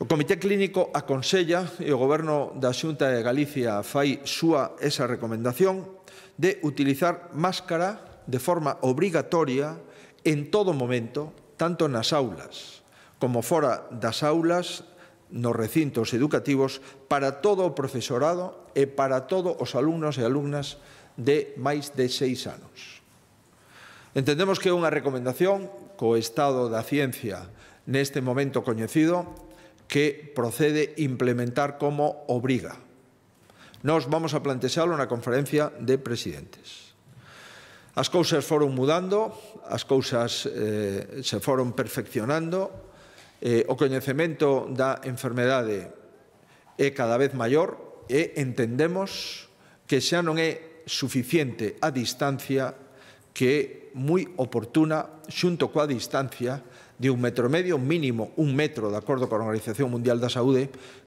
O Comité Clínico aconsella e o Goberno da Xunta de Galicia fai súa esa recomendación de utilizar máscara de forma obrigatoria en todo momento, tanto nas aulas como fora das aulas nos recintos educativos para todo o profesorado e para todos os alumnos e alumnas de máis de seis anos. Entendemos que é unha recomendación co estado da ciencia neste momento coñecido que procede implementar como obriga. Nos vamos a plantexalo na conferencia de presidentes. As cousas foron mudando, as cousas eh, se foron perfeccionando, eh, o coñecemento da enfermedade é cada vez maior e entendemos que xa non é suficiente a distancia que é moi oportuna xunto coa distancia de un metro e medio, mínimo un metro, de acordo con a Organización Mundial da Saúde,